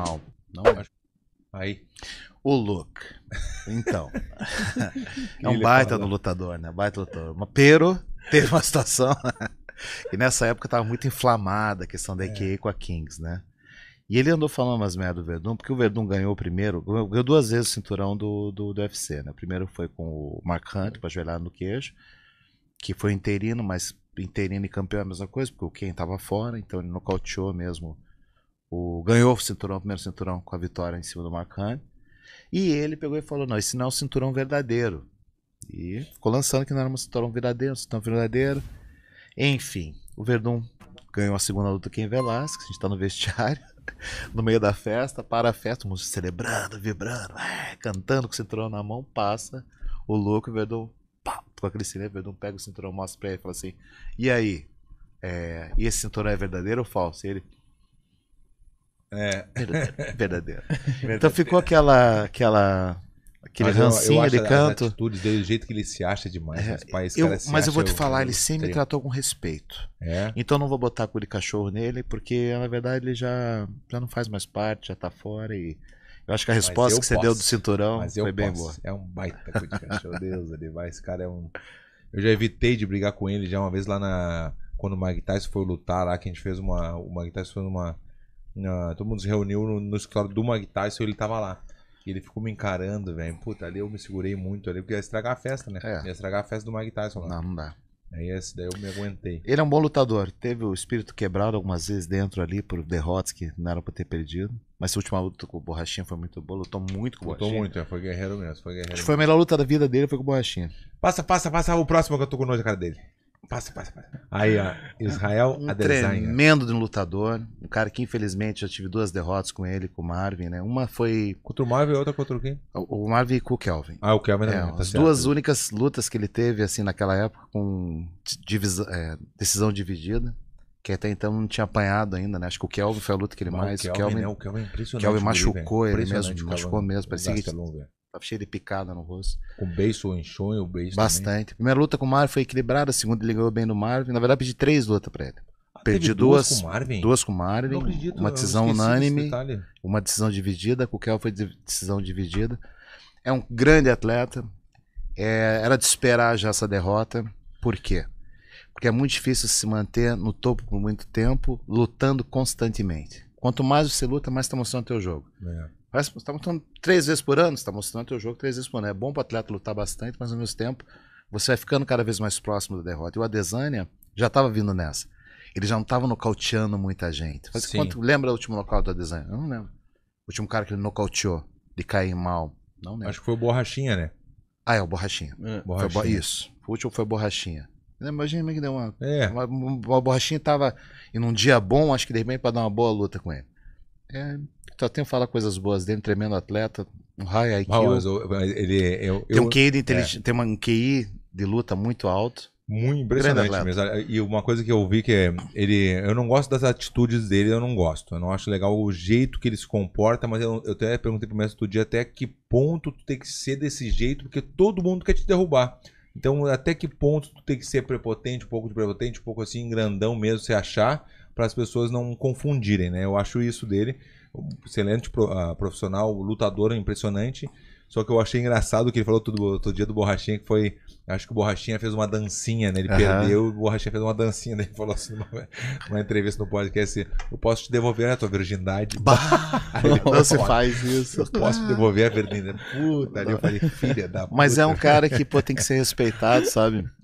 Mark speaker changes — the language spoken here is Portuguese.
Speaker 1: mal. Não, Aí. O Luke. Então. é um baita do lutador, né? Baita lutador. Mas Pero teve uma situação. e nessa época tava muito inflamada a questão da EQE é. com a Kings, né? E ele andou falando umas merda do Verdun, porque o Verdun ganhou o primeiro, ganhou duas vezes o cinturão do, do, do UFC, né? O primeiro foi com o Mark Hunt, pra ajoelhar no queijo, que foi interino, mas interino e campeão é a mesma coisa, porque o Ken tava fora, então ele nocauteou mesmo o, ganhou o cinturão, o primeiro cinturão com a vitória em cima do Mark Hunt. E ele pegou e falou: não, esse não é o cinturão verdadeiro. E ficou lançando que não era um cinturão verdadeiro, um cinturão verdadeiro. Enfim, o Verdun ganhou a segunda luta aqui em Velasquez, a gente está no vestiário, no meio da festa, para a festa, o celebrando, vibrando, é, cantando com o cinturão na mão, passa o louco o Verdun, pá, com aquele cinema, o Verdun pega o cinturão, mostra pra ele e fala assim, e aí, é, e esse cinturão é verdadeiro ou falso? E ele,
Speaker 2: é. Verdadeiro. verdadeiro.
Speaker 1: Então ficou aquela, aquela Aquele rancinho, de canto. atitudes jeito que ele se acha demais. É, pai, eu, mas eu vou te falar, ele sempre me tratou com respeito. É? Então não vou botar cor de cachorro nele, porque na verdade ele já, já não faz mais parte, já tá fora e. Eu acho que a resposta que você posso. deu do cinturão foi bem posso. boa. É um
Speaker 2: baita cor de cachorro. Deus, ele vai. Esse cara é um. Eu já evitei de brigar com ele já uma vez lá na. Quando o Mike Tyson foi lutar lá, que a gente fez uma. O Mike Tyson foi numa Uh, todo mundo se reuniu no, no escritório do Mike Tyson e ele tava lá. E ele ficou me encarando, velho. Puta, ali eu me segurei muito ali, porque ia estragar a festa, né? É. Ia estragar a festa do Mike Tyson lá. Não, não dá. Aí esse daí eu me aguentei.
Speaker 1: Ele é um bom lutador. Teve o espírito quebrado algumas vezes dentro ali por derrotas que não era pra ter perdido. Mas sua última luta com o Borrachinha foi muito boa.
Speaker 2: Lutou muito com o Borrachinha. Lutou muito, é. foi guerreiro mesmo. Foi guerreiro Acho que foi a melhor luta da vida dele, foi com o Borrachinha. Passa, passa, passa o próximo que eu tô com nojo, cara dele. Passa, passa, passa. Aí, ó. Israel um Adesanya. Tremendo
Speaker 1: de um lutador. Um cara que, infelizmente, já tive duas derrotas com ele, com o Marvin, né? Uma foi.
Speaker 2: Contra o Marvin e outra contra o quem? O,
Speaker 1: Marvin e com o Kelvin. Ah, o Kelvin é, também. Tá as certo. duas únicas lutas que ele teve, assim, naquela época, com divisa, é, decisão dividida. Que até então não tinha apanhado ainda, né? Acho que o Kelvin foi a luta que ele mais. O Kelvin, o Kelvin, né? o Kelvin, é impressionante. Kelvin machucou ele, ele mesmo, machucou mesmo. Parecia que
Speaker 2: Tava cheio de picada no rosto. Com beijo ou enxonho, o beijo Bastante.
Speaker 1: Também. Primeira luta com o Marvin foi equilibrada, a segunda ele ganhou bem no Marvin. Na verdade, pedi três lutas pra ele. Ah, Perdi duas, duas com o Marvin. Duas com o Marvin acredito, uma decisão unânime, uma decisão dividida. Com o Kel foi decisão dividida. É um grande atleta. É, era de esperar já essa derrota. Por quê? Porque é muito difícil se manter no topo por muito tempo, lutando constantemente. Quanto mais você luta, mais está mostrando o teu jogo. É. Parece que você está lutando três vezes por ano, você está mostrando o teu jogo três vezes por ano. É bom para o atleta lutar bastante, mas ao mesmo tempo você vai ficando cada vez mais próximo da derrota. E o Adesanya já estava vindo nessa. Ele já não estava nocauteando muita gente. Faz quanto, lembra o último nocaute do Adesanya? Eu não lembro. O último cara que ele nocauteou de cair mal. Não lembro. Acho que foi o Borrachinha, né? Ah, é, o Borrachinha. É. borrachinha. Foi, isso. O último foi o Borrachinha. Imagina que deu uma, é. uma, uma, uma borrachinha tava em um dia bom, acho que de repente para dar uma boa luta com ele. É, só tem falar coisas boas dele, tremendo
Speaker 2: atleta, um high IQ. Mas, ele, é, eu, tem um QI, de é. tem um QI de luta muito alto. Muito impressionante mesmo. E uma coisa que eu vi que é, ele, eu não gosto das atitudes dele, eu não gosto. Eu não acho legal o jeito que ele se comporta, mas eu, eu até perguntei pro mestre do dia até que ponto tu tem que ser desse jeito, porque todo mundo quer te derrubar. Então, até que ponto tu tem que ser prepotente, um pouco de prepotente, um pouco assim, grandão mesmo, se achar, para as pessoas não confundirem, né? Eu acho isso dele excelente ah, profissional, lutador impressionante. Só que eu achei engraçado que ele falou todo, dia do Borrachinha, que foi. Acho que o Borrachinha fez uma dancinha, né? Ele uhum. perdeu, o Borrachinha fez uma dancinha, né? Ele falou assim numa, numa entrevista no podcast assim, eu posso te devolver a tua virgindade. Bah, ele, não, não se faz isso. Eu posso te devolver a virgindade. Puta, ali eu falei, filha da puta. Mas é um cara que, pô, tem que ser respeitado,
Speaker 1: sabe?